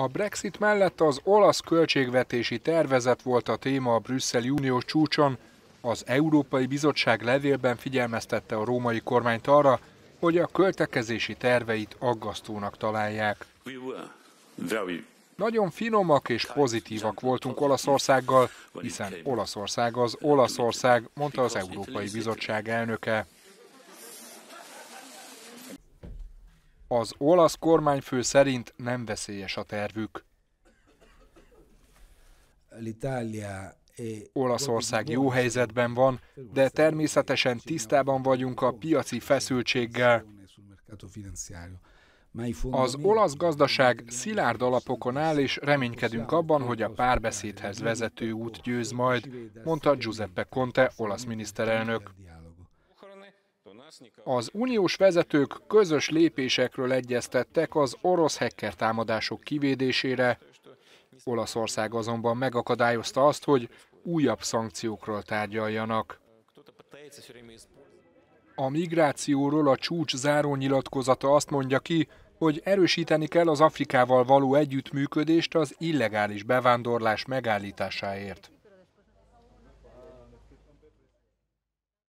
A Brexit mellett az olasz költségvetési tervezet volt a téma a brüsszeli uniós csúcson. Az Európai Bizottság levélben figyelmeztette a római kormányt arra, hogy a költekezési terveit aggasztónak találják. Nagyon finomak és pozitívak voltunk Olaszországgal, hiszen Olaszország az Olaszország, mondta az Európai Bizottság elnöke. Az olasz kormányfő szerint nem veszélyes a tervük. Olaszország jó helyzetben van, de természetesen tisztában vagyunk a piaci feszültséggel. Az olasz gazdaság szilárd alapokon áll, és reménykedünk abban, hogy a párbeszédhez vezető út győz majd, mondta Giuseppe Conte, olasz miniszterelnök. Az uniós vezetők közös lépésekről egyeztettek az orosz hekker támadások kivédésére, Olaszország azonban megakadályozta azt, hogy újabb szankciókról tárgyaljanak. A migrációról a csúcs záró nyilatkozata azt mondja ki, hogy erősíteni kell az Afrikával való együttműködést az illegális bevándorlás megállításáért.